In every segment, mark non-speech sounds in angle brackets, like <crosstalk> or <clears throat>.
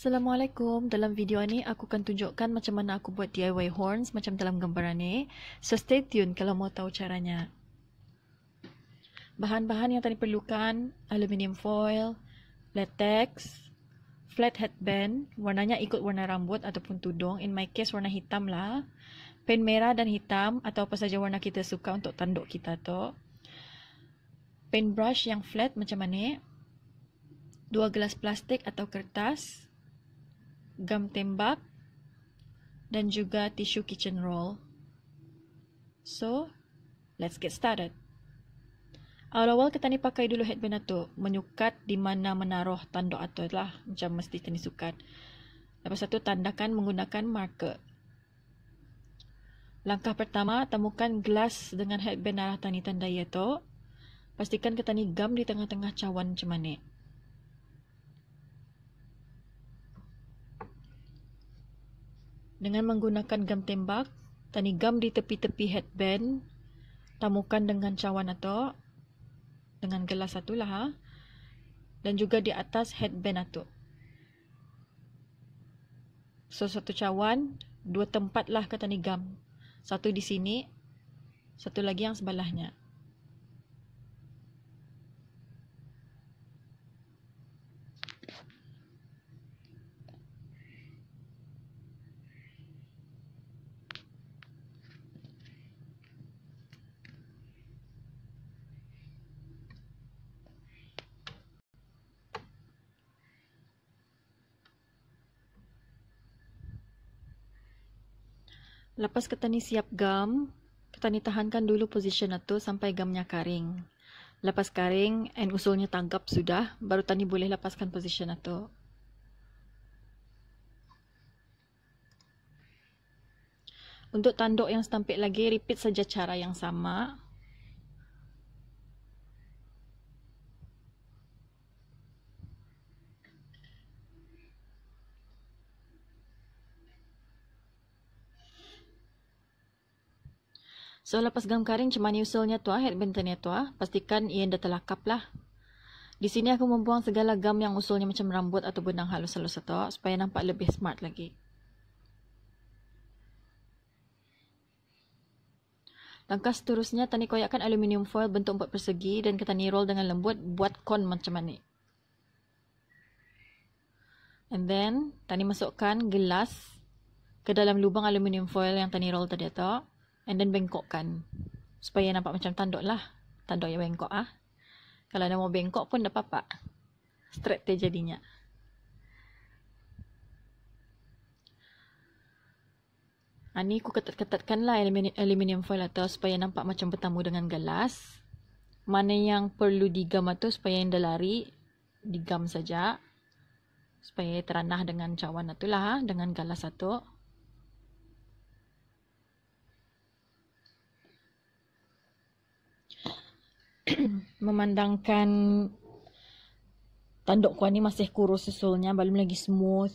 Assalamualaikum. Dalam video ini aku akan tunjukkan macam mana aku buat DIY horns macam dalam gambaran ni. So stay tune kalau mau tahu caranya. Bahan-bahan yang tadi perlukan, aluminium foil, latex, flat headband, warnanya ikut warna rambut ataupun tudung. In my case warna hitam lah. Pen merah dan hitam atau apa saja warna kita suka untuk tanduk kita tu. brush yang flat macam mana? Dua gelas plastik atau kertas gam tembak dan juga tisu kitchen roll. So, let's get started. Awal-awal kita ni pakai dulu headband tu, menyukat di mana menaruh tanduk atau lah, macam mesti kita ni sukat. Lepas tu tandakan menggunakan marker. Langkah pertama, temukan gelas dengan headband arah tani tanda ya tu. Pastikan kita ni gam di tengah-tengah cawan macam mana. dengan menggunakan gam tembak, tani gam di tepi-tepi headband, tamukan dengan cawan atau dengan gelas satu lah, ha? dan juga di atas headband atau. So, satu cawan, dua tempat lah kata ni gam. Satu di sini, satu lagi yang sebelahnya. Lepas kita ni siap gam, kita ni tahankan dulu position tu sampai gamnya kering. Lepas kering and usulnya tanggap sudah, baru tani boleh lepaskan position tu. Untuk tanduk yang setampik lagi, repeat saja cara yang sama. So lepas gam kering cuma usulnya tua, head benda ni tua, pastikan ia dah terlakap lah. Di sini aku membuang segala gam yang usulnya macam rambut atau benang halus-halus atau supaya nampak lebih smart lagi. Langkah seterusnya, Tani koyakkan aluminium foil bentuk empat persegi dan kita ni roll dengan lembut buat kon macam ni. And then, Tani masukkan gelas ke dalam lubang aluminium foil yang Tani roll tadi atau And then bengkokkan. Supaya nampak macam tanduk lah. Tanduk yang bengkok ah. Kalau nak mau bengkok pun dah apa-apa. Straight dia jadinya. Ha, ni aku ketat-ketatkan lah aluminium foil atau supaya nampak macam bertamu dengan gelas. Mana yang perlu digam atau supaya yang dah lari, digam saja. Supaya teranah dengan cawan lah dengan gelas atau. <clears throat> memandangkan tanduk kuah ni masih kurus susulnya belum lagi smooth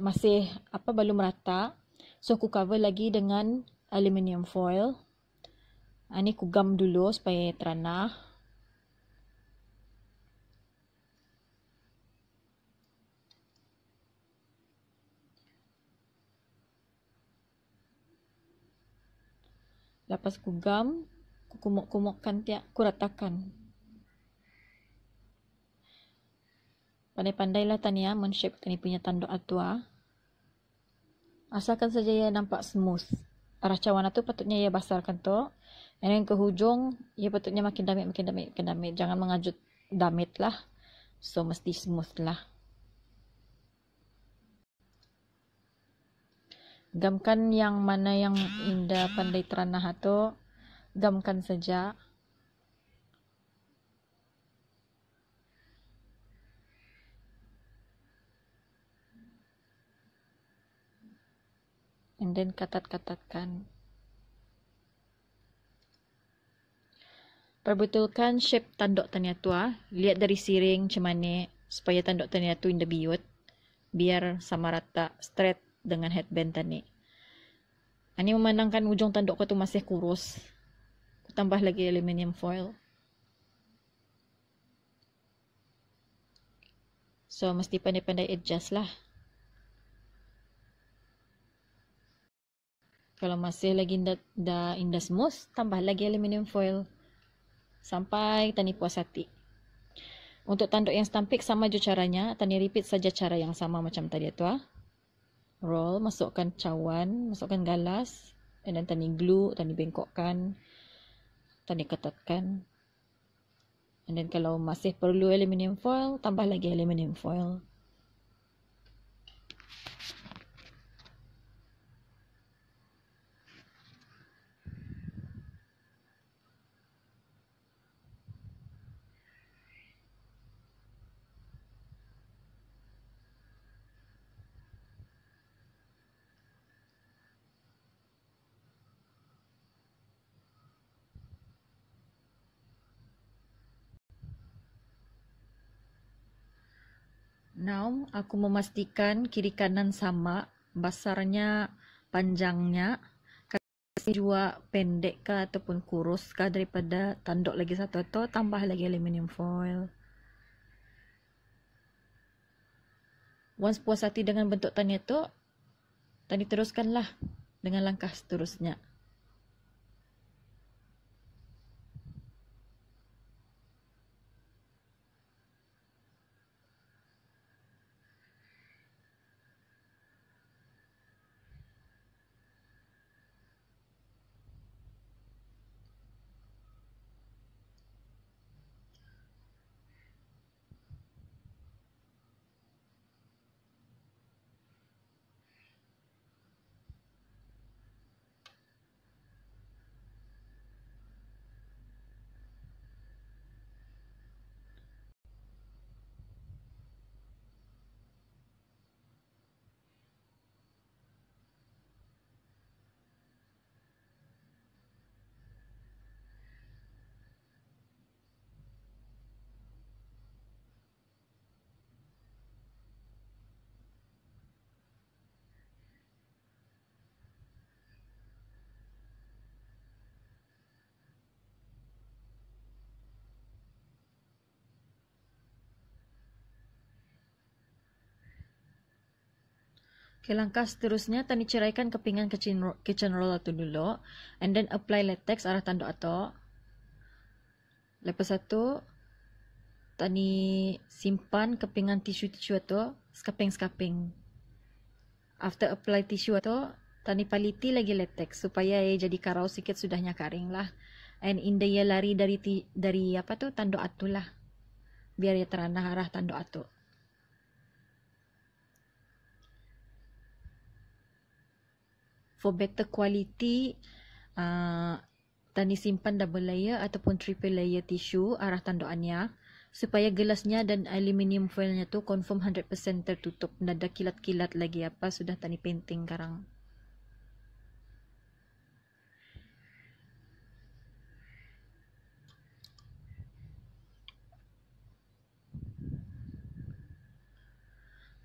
masih apa belum rata so aku cover lagi dengan aluminium foil ini ah, aku gam dulu supaya teranah Lepas aku gam, aku kumuk-kumukkan tiap kuratakan. pandai-pandailah Tania men-shape Tania punya tanduk atua asalkan saja ia nampak smooth arah cawan tu patutnya ia basarkan tu and then ke hujung ia patutnya makin damit makin damit makin damit jangan mengajut damit lah so mesti smooth lah gamkan yang mana yang indah pandai teranah atau damkan saja. And then katat-katatkan. Perbetulkan shape tanduk tanya tua. Lihat dari siring macam mana supaya tanduk tanya tu in the biut. Biar sama rata straight dengan headband tani. Ini memandangkan ujung tanduk kau tu masih kurus tambah lagi aluminium foil. So mesti pandai-pandai adjust lah. Kalau masih lagi dah da indah smooth, tambah lagi aluminium foil. Sampai tani puas hati. Untuk tanduk yang stampik sama je caranya. Tani repeat saja cara yang sama macam tadi tu ah. Roll, masukkan cawan, masukkan galas. And then tani glue, tani bengkokkan dan diketatkan. dan kalau masih perlu aluminium foil, tambah lagi aluminium foil. Now, aku memastikan kiri kanan sama, besarnya, panjangnya, kasih juga pendek ke ataupun kurus ke daripada tanduk lagi satu atau tambah lagi aluminium foil. Once puas hati dengan bentuk tanya tu, tanya teruskanlah dengan langkah seterusnya. Okay, langkah seterusnya, tani ceraikan kepingan kitchen, kitchen roll tu dulu. And then apply latex arah tanduk atau. Lepas satu, tani simpan kepingan tisu-tisu atau sekaping-sekaping. After apply tisu atau tani paliti lagi latex supaya ia jadi karau sikit sudahnya karing lah. And in the ia lari dari dari apa tu tanduk atu lah. Biar ia teranah arah tanduk atuk. for better quality uh, tani simpan double layer ataupun triple layer tissue arah tanduannya, supaya gelasnya dan aluminium foilnya tu confirm 100% tertutup tidak ada kilat-kilat lagi apa sudah tani painting sekarang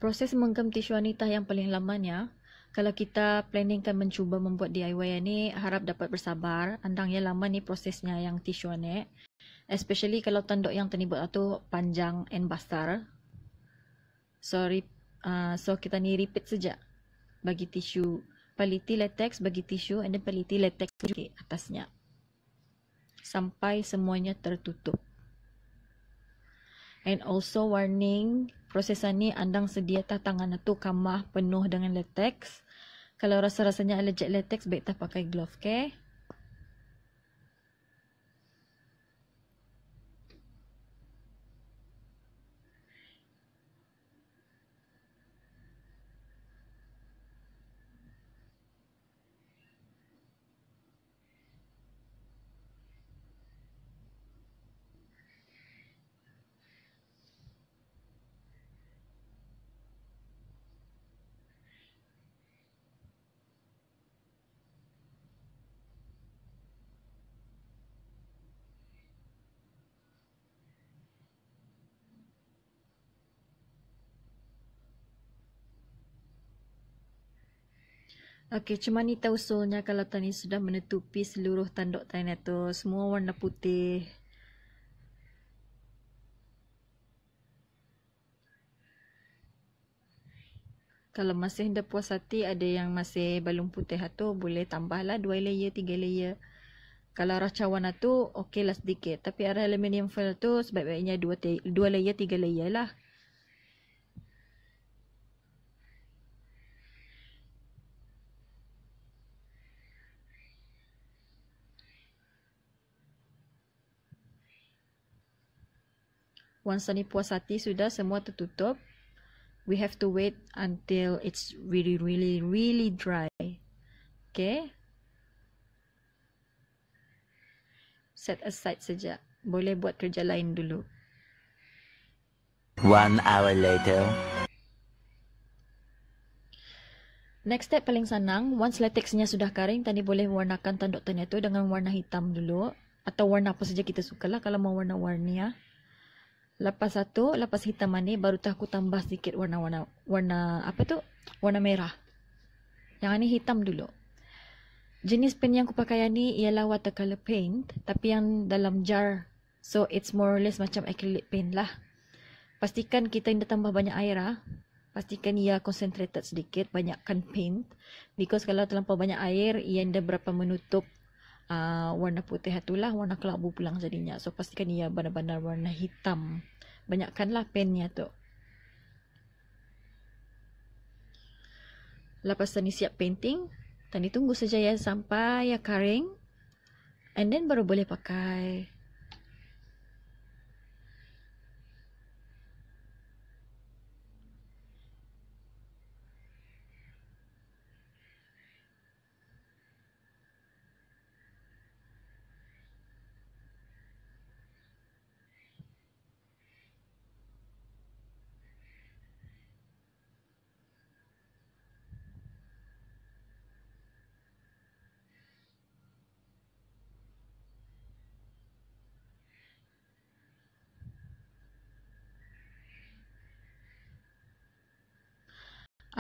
Proses menggem tisu wanita yang paling lamanya, kalau kita planningkan mencuba membuat DIY ni, harap dapat bersabar. Andangnya lama ni prosesnya yang tisu ni. Especially kalau tanduk yang terlibat tu panjang and basar. So, uh, so kita ni repeat sejak bagi tisu. Paliti latex bagi tisu and then paliti latex di atasnya. Sampai semuanya tertutup. And also warning, Proses ni anda sedia tah tangan tu kamah penuh dengan latex. Kalau rasa-rasanya allergic latex, baik tah pakai glove, okay? Okey, macam mana tahu usulnya kalau Tani sudah menutupi seluruh tanduk Tani itu Semua warna putih. Kalau masih dah puas hati, ada yang masih balung putih tu, boleh tambahlah dua layer, tiga layer. Kalau raca warna tu, okeylah sedikit. Tapi arah aluminium foil tu, sebab baiknya dua, dua layer, tiga layer lah. once ni puas hati sudah semua tertutup we have to wait until it's really really really dry okay set aside saja boleh buat kerja lain dulu one hour later Next step paling senang, once latexnya sudah kering, tadi boleh warnakan tanduk Tani itu dengan warna hitam dulu. Atau warna apa saja kita sukalah kalau mau warna-warni ya. Lepas satu, lepas hitam manis baru tu aku tambah sedikit warna-warna warna apa tu? Warna merah. Yang ni hitam dulu. Jenis pen yang aku pakai ni ialah watercolor paint tapi yang dalam jar. So it's more or less macam acrylic paint lah. Pastikan kita yang tambah banyak air lah. Pastikan ia concentrated sedikit, banyakkan paint. Because kalau terlampau banyak air, ia dah berapa menutup uh, warna putih itulah warna kelabu pulang jadinya. So pastikan ia benar-benar warna hitam. Banyakkanlah pennya tu. Lepas tani siap painting, tani tunggu saja ya sampai ya kering. And then baru boleh pakai.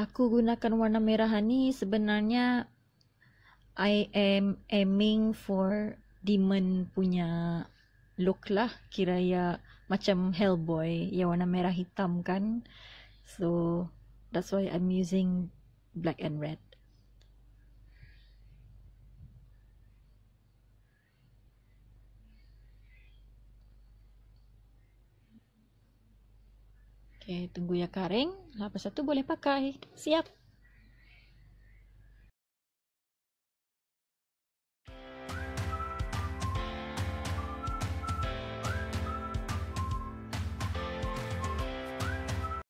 aku gunakan warna merah ni sebenarnya I am aiming for demon punya look lah kira ya macam hellboy yang warna merah hitam kan so that's why i'm using black and red Okay, eh, tunggu ya kering. Lepas tu boleh pakai. Siap.